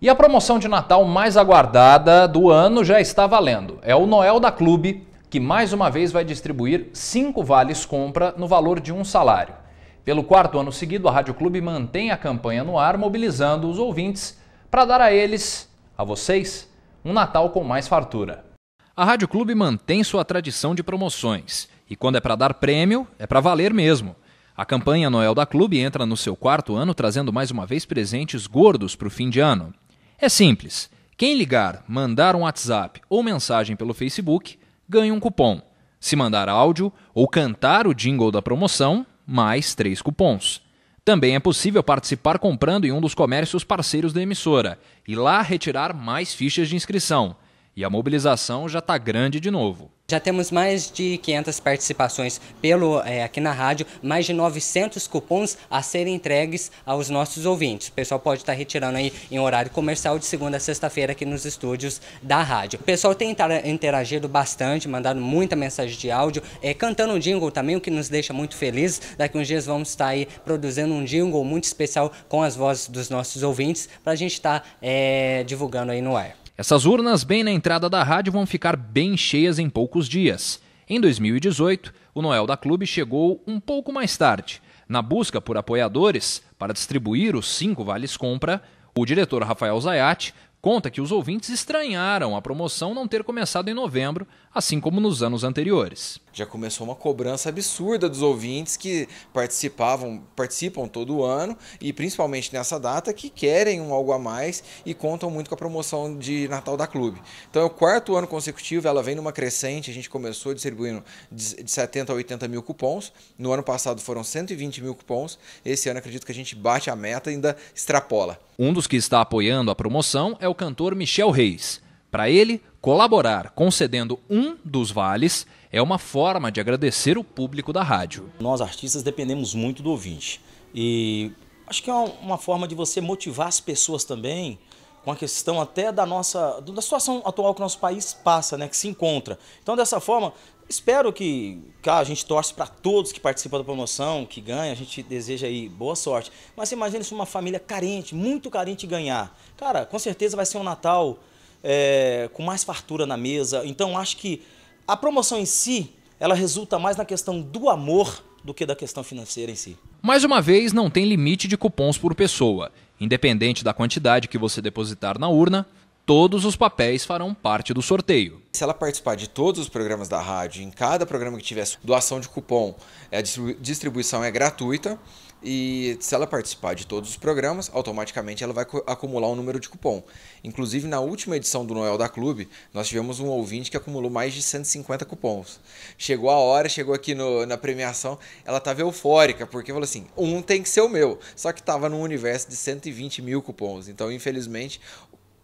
E a promoção de Natal mais aguardada do ano já está valendo. É o Noel da Clube, que mais uma vez vai distribuir cinco vales compra no valor de um salário. Pelo quarto ano seguido, a Rádio Clube mantém a campanha no ar, mobilizando os ouvintes para dar a eles, a vocês, um Natal com mais fartura. A Rádio Clube mantém sua tradição de promoções, e quando é para dar prêmio, é para valer mesmo. A campanha Noel da Clube entra no seu quarto ano, trazendo mais uma vez presentes gordos para o fim de ano. É simples. Quem ligar, mandar um WhatsApp ou mensagem pelo Facebook ganha um cupom. Se mandar áudio ou cantar o jingle da promoção, mais três cupons. Também é possível participar comprando em um dos comércios parceiros da emissora e lá retirar mais fichas de inscrição. E a mobilização já está grande de novo. Já temos mais de 500 participações pelo é, aqui na rádio, mais de 900 cupons a serem entregues aos nossos ouvintes. O pessoal pode estar retirando aí em horário comercial de segunda a sexta-feira aqui nos estúdios da rádio. O pessoal tem interagido bastante, mandado muita mensagem de áudio, é, cantando um jingle também, o que nos deixa muito felizes. Daqui uns dias vamos estar aí produzindo um jingle muito especial com as vozes dos nossos ouvintes para a gente estar tá, é, divulgando aí no ar. Essas urnas, bem na entrada da rádio, vão ficar bem cheias em poucos dias. Em 2018, o Noel da Clube chegou um pouco mais tarde. Na busca por apoiadores para distribuir os cinco vales compra, o diretor Rafael Zayat conta que os ouvintes estranharam a promoção não ter começado em novembro, assim como nos anos anteriores. Já começou uma cobrança absurda dos ouvintes que participavam, participam todo ano e principalmente nessa data que querem um algo a mais e contam muito com a promoção de Natal da Clube. Então é o quarto ano consecutivo, ela vem numa crescente, a gente começou distribuindo de 70 a 80 mil cupons, no ano passado foram 120 mil cupons, esse ano acredito que a gente bate a meta e ainda extrapola. Um dos que está apoiando a promoção é o cantor Michel Reis. Para ele, colaborar concedendo um dos vales é uma forma de agradecer o público da rádio. Nós artistas dependemos muito do ouvinte e acho que é uma forma de você motivar as pessoas também com a questão até da nossa da situação atual que o nosso país passa, né, que se encontra. Então dessa forma, Espero que, cara, ah, a gente torce para todos que participam da promoção, que ganha, a gente deseja aí boa sorte. Mas imagina se uma família carente, muito carente ganhar. Cara, com certeza vai ser um Natal é, com mais fartura na mesa. Então acho que a promoção em si, ela resulta mais na questão do amor do que da questão financeira em si. Mais uma vez, não tem limite de cupons por pessoa. Independente da quantidade que você depositar na urna, todos os papéis farão parte do sorteio. Se ela participar de todos os programas da rádio, em cada programa que tiver doação de cupom, é, a distribuição é gratuita. E se ela participar de todos os programas, automaticamente ela vai acumular um número de cupom. Inclusive, na última edição do Noel da Clube, nós tivemos um ouvinte que acumulou mais de 150 cupons. Chegou a hora, chegou aqui no, na premiação, ela estava eufórica, porque falou assim: um tem que ser o meu. Só que estava num universo de 120 mil cupons. Então, infelizmente,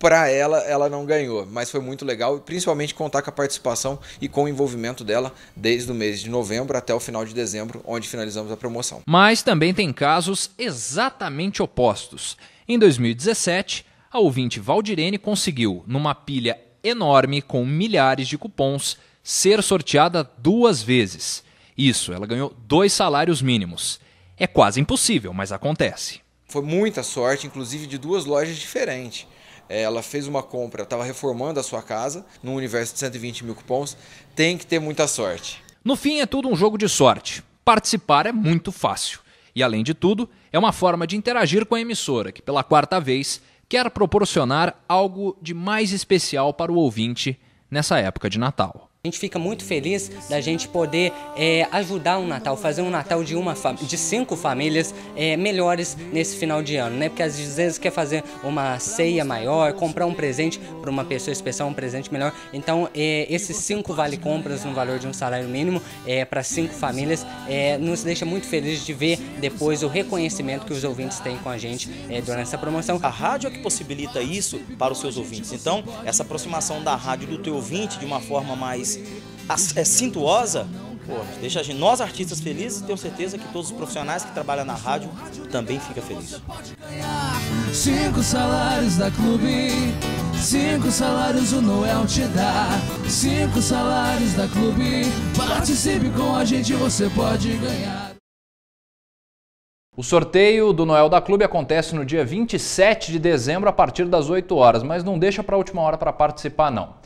para ela, ela não ganhou. Mas foi muito legal, principalmente contar com a participação e com o envolvimento dela desde o mês de novembro até o final de dezembro, onde finalizamos a promoção. Mas também tem casos exatamente opostos. Em 2017, a ouvinte Valdirene conseguiu, numa pilha enorme com milhares de cupons, ser sorteada duas vezes. Isso, ela ganhou dois salários mínimos. É quase impossível, mas acontece. Foi muita sorte, inclusive de duas lojas diferentes. É, ela fez uma compra, estava reformando a sua casa, num universo de 120 mil cupons, tem que ter muita sorte. No fim, é tudo um jogo de sorte. Participar é muito fácil. E, além de tudo, é uma forma de interagir com a emissora, que pela quarta vez quer proporcionar algo de mais especial para o ouvinte nessa época de Natal. A gente fica muito feliz da gente poder é, ajudar um Natal, fazer um Natal de uma de cinco famílias é, melhores nesse final de ano, né? Porque às vezes quer fazer uma ceia maior, comprar um presente para uma pessoa especial, um presente melhor. Então, é, esses cinco vale compras no valor de um salário mínimo é, para cinco famílias é, nos deixa muito felizes de ver depois o reconhecimento que os ouvintes têm com a gente é, durante essa promoção. A rádio é que possibilita isso para os seus ouvintes. Então, essa aproximação da rádio do teu ouvinte de uma forma mais é, sintuosa, pô, deixa gente, nós artistas felizes e tenho certeza que todos os profissionais que trabalham na rádio também ficam felizes. Cinco salários da clube, cinco salários o Noel te dá. Cinco salários da clube, participe com a gente, você pode ganhar. O sorteio do Noel da Clube acontece no dia 27 de dezembro a partir das 8 horas, mas não deixa para a última hora para participar não.